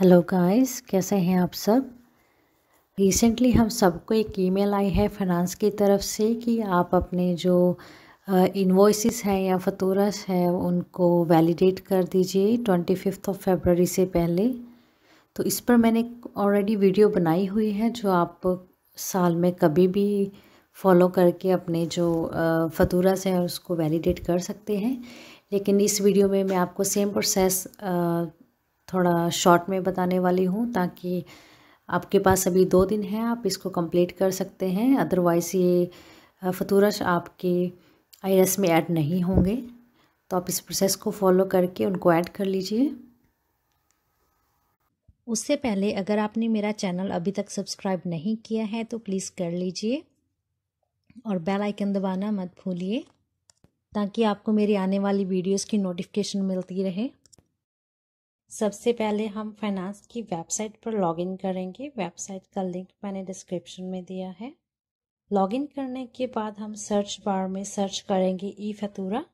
hello guys कैसे हैं आप सब रिसेंटली हम सबको एक ईमेल आई है फाइनेंस की तरफ से कि आप अपने जो इन्वॉइसिस हैं या फतूरस हैं उनको वैलिडेट कर दीजिए ट्वेंटी फिफ्थ ऑफ फेबररी से पहले तो इस पर मैंने ऑलरेडी वीडियो बनाई हुई है जो आप साल में कभी भी फॉलो करके अपने जो फतूरस हैं उसको वैलिडेट कर सकते हैं लेकिन इस वीडियो में मैं आपको सेम प्रोसेस थोड़ा शॉर्ट में बताने वाली हूँ ताकि आपके पास अभी दो दिन हैं आप इसको कंप्लीट कर सकते हैं अदरवाइज़ ये फतूरश आपके आई में ऐड नहीं होंगे तो आप इस प्रोसेस को फॉलो करके उनको ऐड कर लीजिए उससे पहले अगर आपने मेरा चैनल अभी तक सब्सक्राइब नहीं किया है तो प्लीज़ कर लीजिए और बेल आइकन दबाना मत भूलिए ताकि आपको मेरी आने वाली वीडियोस की नोटिफिकेशन मिलती रहे सबसे पहले हम फाइनेंस की वेबसाइट पर लॉगिन करेंगे वेबसाइट का लिंक मैंने डिस्क्रिप्शन में दिया है लॉगिन करने के बाद हम सर्च बार में सर्च करेंगे ई फतूरा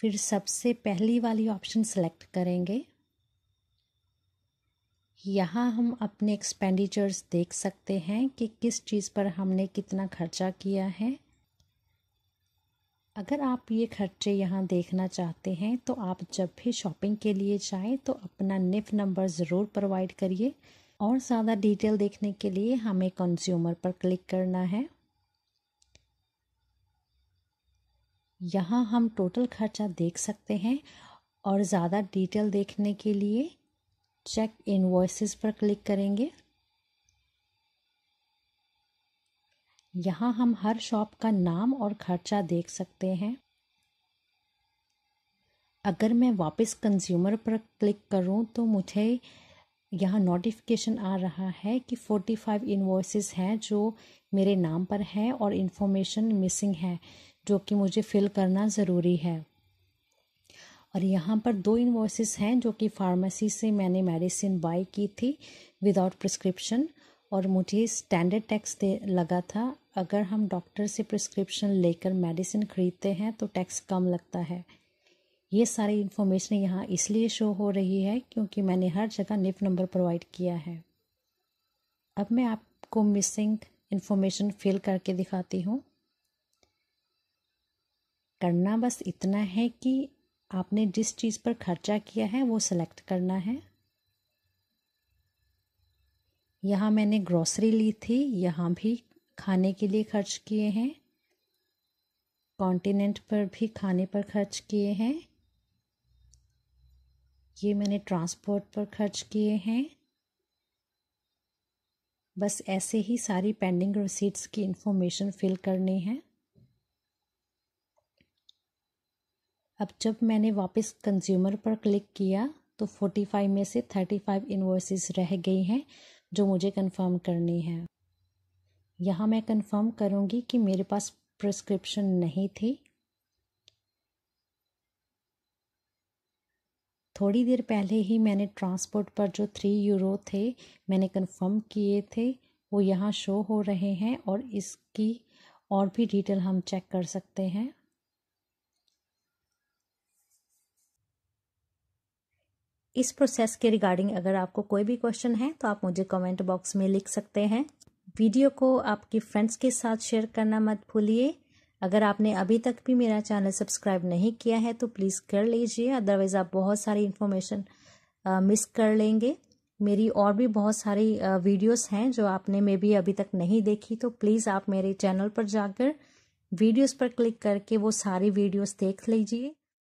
फिर सबसे पहली वाली ऑप्शन सेलेक्ट करेंगे यहाँ हम अपने एक्सपेंडिचर्स देख सकते हैं कि किस चीज़ पर हमने कितना खर्चा किया है अगर आप ये खर्चे यहाँ देखना चाहते हैं तो आप जब भी शॉपिंग के लिए जाएं तो अपना निफ नंबर ज़रूर प्रोवाइड करिए और ज़्यादा डिटेल देखने के लिए हमें कंज्यूमर पर क्लिक करना है यहाँ हम टोटल खर्चा देख सकते हैं और ज़्यादा डिटेल देखने के लिए चेक इन्वॉइसेस पर क्लिक करेंगे यहाँ हम हर शॉप का नाम और खर्चा देख सकते हैं अगर मैं वापस कंज्यूमर पर क्लिक करूँ तो मुझे यहाँ नोटिफिकेशन आ रहा है कि 45 इन्वॉइसेस हैं जो मेरे नाम पर हैं और इन्फॉर्मेशन मिसिंग है जो कि मुझे फिल करना ज़रूरी है और यहाँ पर दो इन्वॉइसेस हैं जो कि फार्मेसी से मैंने मेडिसिन बाई की थी विदाउट प्रिस्क्रिप्शन और मुझे स्टैंडर्ड टैक्स लगा था अगर हम डॉक्टर से प्रिस्क्रिप्शन लेकर मेडिसिन ख़रीदते हैं तो टैक्स कम लगता है ये सारी इन्फॉर्मेशन यहाँ इसलिए शो हो रही है क्योंकि मैंने हर जगह निफ नंबर प्रोवाइड किया है अब मैं आपको मिसिंग इन्फॉर्मेशन फिल करके दिखाती हूँ करना बस इतना है कि आपने जिस चीज़ पर खर्चा किया है वो सिलेक्ट करना है यहाँ मैंने ग्रॉसरी ली थी यहाँ भी खाने के लिए खर्च किए हैं कॉन्टिनेंट पर भी खाने पर खर्च किए हैं ये मैंने ट्रांसपोर्ट पर खर्च किए हैं बस ऐसे ही सारी पेंडिंग रिसीट्स की इन्फॉर्मेशन फिल करनी है अब जब मैंने वापस कंज्यूमर पर क्लिक किया तो फोर्टी फाइव में से थर्टी फाइव इन्वॉइसेस रह गई हैं जो मुझे कंफर्म करनी है यहाँ मैं कंफर्म करूँगी कि मेरे पास प्रिस्क्रिप्शन नहीं थी थोड़ी देर पहले ही मैंने ट्रांसपोर्ट पर जो थ्री यूरो थे मैंने कंफर्म किए थे वो यहाँ शो हो रहे हैं और इसकी और भी डिटेल हम चेक कर सकते हैं इस प्रोसेस के रिगार्डिंग अगर आपको कोई भी क्वेश्चन है तो आप मुझे कमेंट बॉक्स में लिख सकते हैं वीडियो को आपके फ्रेंड्स के साथ शेयर करना मत भूलिए अगर आपने अभी तक भी मेरा चैनल सब्सक्राइब नहीं किया है तो प्लीज़ कर लीजिए अदरवाइज़ आप बहुत सारी इन्फॉर्मेशन मिस कर लेंगे मेरी और भी बहुत सारी वीडियोस हैं जो आपने मे भी अभी तक नहीं देखी तो प्लीज़ आप मेरे चैनल पर जाकर वीडियोस पर क्लिक करके वो सारी वीडियोस देख लीजिए